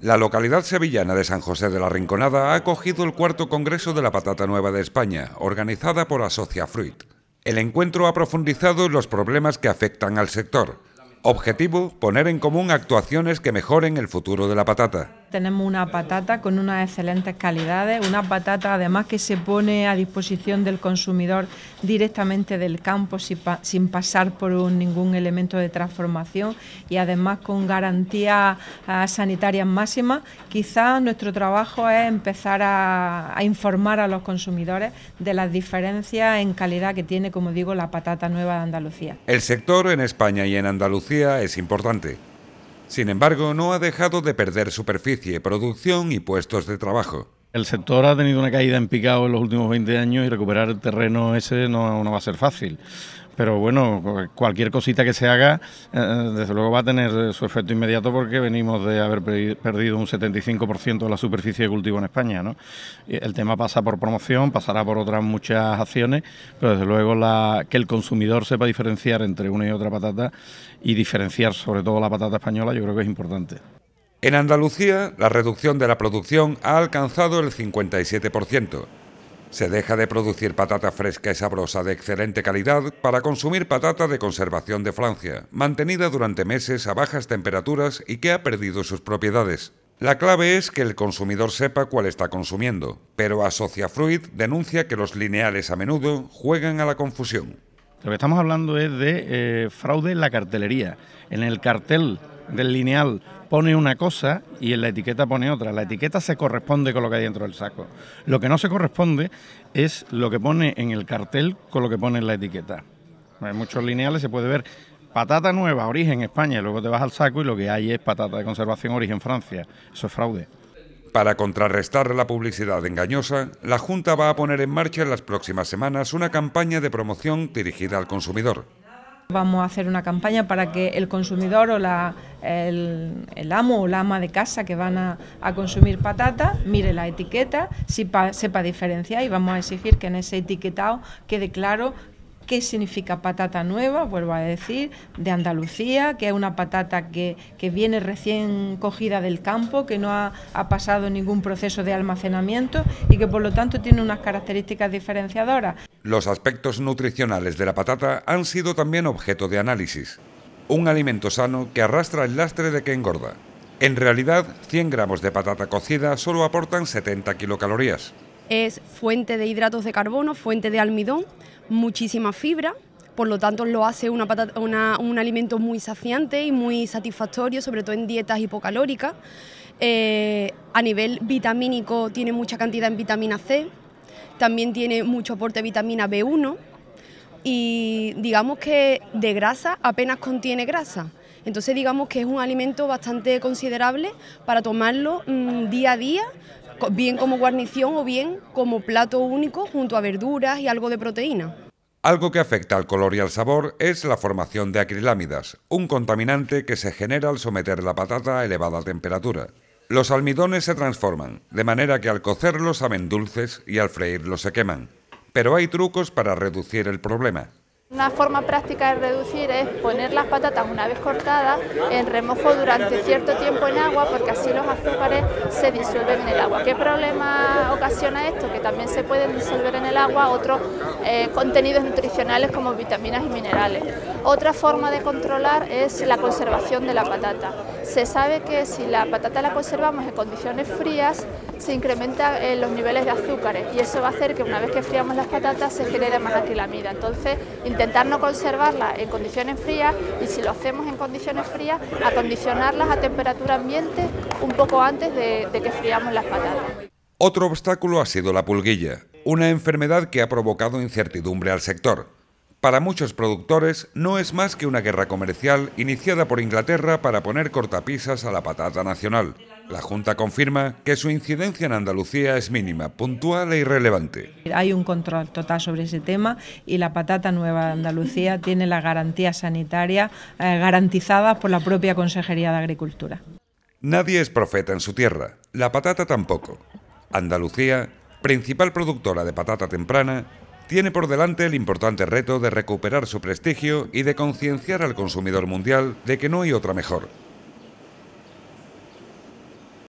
La localidad sevillana de San José de la Rinconada ha acogido el cuarto Congreso de la Patata Nueva de España, organizada por Asocia Fruit. El encuentro ha profundizado en los problemas que afectan al sector. Objetivo, poner en común actuaciones que mejoren el futuro de la patata tenemos una patata con unas excelentes calidades, una patata además que se pone a disposición del consumidor directamente del campo sin, pasar por ningún elemento de transformación y además con garantías ah, sanitarias máximas. Quizás nuestro trabajo es empezar a, informar a los consumidores de las diferencias en calidad que tiene, como digo, la patata nueva de Andalucía. El sector en España y en Andalucía es importante. Sin embargo, no ha dejado de perder superficie, producción y puestos de trabajo. El sector ha tenido una caída en picado en los últimos 20 años y recuperar el terreno ese no, va a ser fácil. Pero bueno, cualquier cosita que se haga, eh, desde luego va a tener su efecto inmediato porque venimos de haber perdido un 75% de la superficie de cultivo en España. El tema pasa por promoción, pasará por otras muchas acciones, pero desde luego la, que el consumidor sepa diferenciar entre una y otra patata y diferenciar sobre todo la patata española, yo creo que es importante. En Andalucía, la reducción de la producción ha alcanzado el 57%. Se deja de producir patata fresca y sabrosa de excelente calidad para consumir patata de conservación de Francia, mantenida durante meses a bajas temperaturas y que ha perdido sus propiedades. La clave es que el consumidor sepa cuál está consumiendo, pero Asocia denuncia que los lineales a menudo juegan a la confusión. Lo que estamos hablando es de eh, fraude en la cartelería. En el cartel del lineal pone una cosa y en la etiqueta pone otra. La etiqueta se corresponde con lo que hay dentro del saco. Lo que no se corresponde es lo que pone en el cartel con lo que pone en la etiqueta. En muchos lineales se puede ver patata nueva, origen España, luego te vas al saco y lo que hay es patata de conservación, origen Francia. Eso es fraude. Para contrarrestar la publicidad engañosa, la Junta va a poner en marcha en las próximas semanas una campaña de promoción dirigida al consumidor. Vamos a hacer una campaña para que el consumidor o la el, amo o la ama de casa que van a, consumir patata mire la etiqueta, sepa, sepa diferenciar y vamos a exigir que en ese etiquetado quede claro qué significa patata nueva, vuelvo a decir, de Andalucía, que es una patata que, que viene recién cogida del campo, que no ha, pasado ningún proceso de almacenamiento y que por lo tanto tiene unas características diferenciadoras. Los aspectos nutricionales de la patata han sido también objeto de análisis un alimento sano que arrastra el lastre de que engorda. En realidad, 100 gramos de patata cocida solo aportan 70 kilocalorías. Es fuente de hidratos de carbono, fuente de almidón, muchísima fibra, por lo tanto lo hace un alimento muy saciante y muy satisfactorio, sobre todo en dietas hipocalóricas. Eh, a nivel vitamínico tiene mucha cantidad en vitamina C, también tiene mucho aporte de vitamina B1, y digamos que de grasa apenas contiene grasa. Entonces digamos que es un alimento bastante considerable para tomarlo mm, día a día, bien como guarnición o bien como plato único junto a verduras y algo de proteína. Algo que afecta al color y al sabor es la formación de acrilámidas, un contaminante que se genera al someter la patata a elevada temperatura. Los almidones se transforman, de manera que al cocerlos saben dulces y al freírlos se queman pero hay trucos para reducir el problema. Una forma práctica de reducir es poner las patatas una vez cortadas en remojo durante cierto tiempo en agua porque así los azúcares se disuelven en el agua. ¿Qué problema ocasiona esto? Que también se pueden disolver en el agua otros eh, contenidos nutricionales como vitaminas y minerales. Otra forma de controlar es la conservación de la patata. Se sabe que si la patata la conservamos en condiciones frías, se incrementan eh, los niveles de azúcares y eso va a hacer que una vez que friamos las patatas se genere más acrilamida. Entonces, intentar no conservarlas en condiciones frías y si lo hacemos en condiciones frías, acondicionarlas a temperatura ambiente un poco antes de, que fríamos las patatas. Otro obstáculo ha sido la pulguilla, una enfermedad que ha provocado incertidumbre al sector. Para muchos productores no es más que una guerra comercial iniciada por Inglaterra para poner cortapisas a la patata nacional. La Junta confirma que su incidencia en Andalucía es mínima, puntual e irrelevante. Hay un control total sobre ese tema y la patata nueva de Andalucía tiene la garantía sanitaria eh, garantizada por la propia Consejería de Agricultura. Nadie es profeta en su tierra, la patata tampoco. Andalucía, principal productora de patata temprana, tiene por delante el importante reto de recuperar su prestigio y de concienciar al consumidor mundial de que no hay otra mejor.